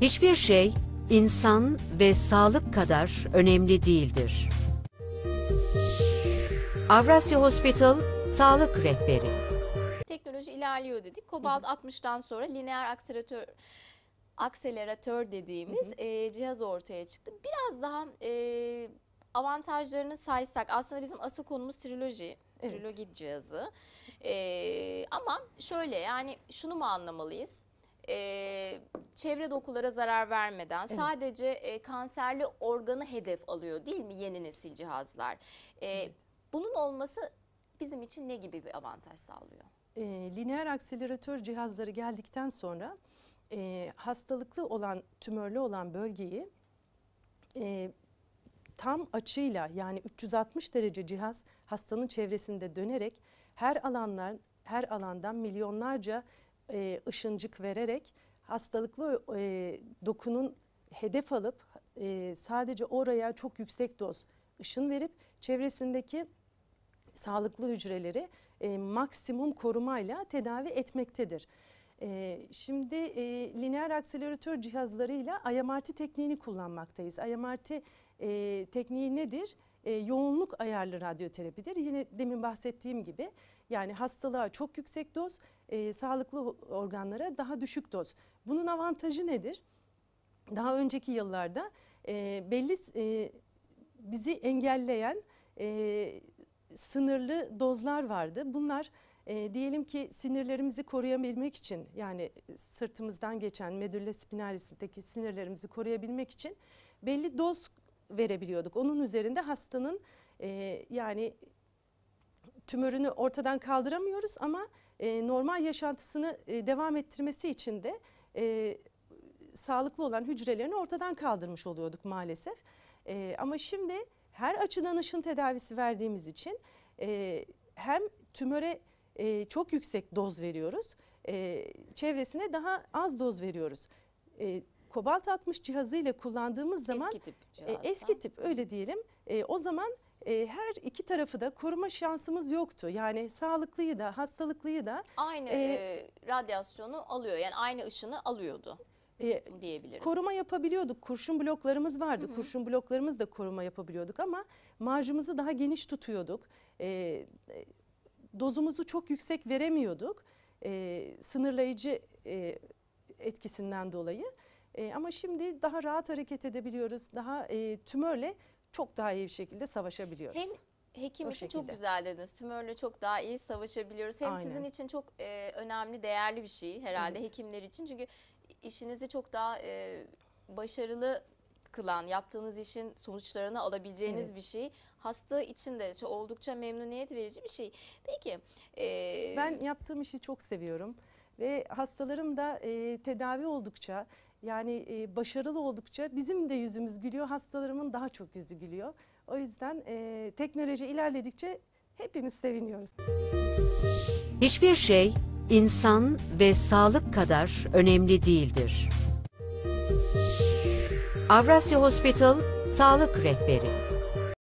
Hiçbir şey insan ve sağlık kadar önemli değildir. Avrasya Hospital Sağlık Rehberi Teknoloji ilerliyor dedik. Kobalt 60'tan sonra lineer akseleratör akseleratör dediğimiz hı hı. E, cihaz ortaya çıktı. Biraz daha e, avantajlarını saysak aslında bizim asıl konumuz triloji. Trilogi evet. cihazı. E, ama şöyle yani şunu mu anlamalıyız? e, çevre dokulara zarar vermeden evet. sadece e, kanserli organı hedef alıyor değil mi yeni nesil cihazlar? E, evet. Bunun olması bizim için ne gibi bir avantaj sağlıyor? E, lineer akseleratör cihazları geldikten sonra e, hastalıklı olan tümörlü olan bölgeyi e, tam açıyla yani 360 derece cihaz hastanın çevresinde dönerek her alanlar her alandan milyonlarca e, ışıncık vererek hastalıklı e, dokunun hedef alıp e, sadece oraya çok yüksek doz ışın verip çevresindeki sağlıklı hücreleri e, maksimum korumayla tedavi etmektedir. E, şimdi e, lineer akseleratör cihazlarıyla IMRT tekniğini kullanmaktayız. IMRT e, tekniği nedir? E, yoğunluk ayarlı radyoterapidir. Yine demin bahsettiğim gibi yani hastalığa çok yüksek doz, e, sağlıklı organlara daha düşük doz. Bunun avantajı nedir? Daha önceki yıllarda e, belli e, bizi engelleyen e, sınırlı dozlar vardı. Bunlar e, diyelim ki sinirlerimizi koruyabilmek için yani sırtımızdan geçen medülle spinalisindeki sinirlerimizi koruyabilmek için belli doz verebiliyorduk. Onun üzerinde hastanın e, yani tümörünü ortadan kaldıramıyoruz ama e, normal yaşantısını e, devam ettirmesi için de e, sağlıklı olan hücrelerini ortadan kaldırmış oluyorduk maalesef. E, ama şimdi her açıdan ışın tedavisi verdiğimiz için e, hem tümöre e, çok yüksek doz veriyoruz, e, çevresine daha az doz veriyoruz. E, kobalt 60 cihazı ile kullandığımız zaman eski tip, e, cihazdan. e, eski tip öyle diyelim. E, o zaman e, her iki tarafı da koruma şansımız yoktu. Yani sağlıklıyı da hastalıklıyı da aynı e, e, radyasyonu alıyor. Yani aynı ışını alıyordu e, diyebiliriz. Koruma yapabiliyorduk. Kurşun bloklarımız vardı. Hı hı. Kurşun bloklarımız da koruma yapabiliyorduk ama marjımızı daha geniş tutuyorduk. E, dozumuzu çok yüksek veremiyorduk. E, sınırlayıcı e, etkisinden dolayı. E, ama şimdi daha rahat hareket edebiliyoruz. Daha e, tümörle çok daha iyi bir şekilde savaşabiliyoruz. Hem Hekim için çok güzel dediniz. Tümörle çok daha iyi savaşabiliyoruz. Hem Aynen. sizin için çok e, önemli, değerli bir şey herhalde evet. hekimler için. Çünkü işinizi çok daha e, başarılı kılan, yaptığınız işin sonuçlarını alabileceğiniz evet. bir şey. Hasta için de oldukça memnuniyet verici bir şey. Peki. E, ben yaptığım işi çok seviyorum. Ve hastalarım da e, tedavi oldukça yani e, başarılı oldukça bizim de yüzümüz gülüyor, hastalarımın daha çok yüzü gülüyor. O yüzden e, teknoloji ilerledikçe hepimiz seviniyoruz. Hiçbir şey insan ve sağlık kadar önemli değildir. Avrasya Hospital Sağlık Rehberi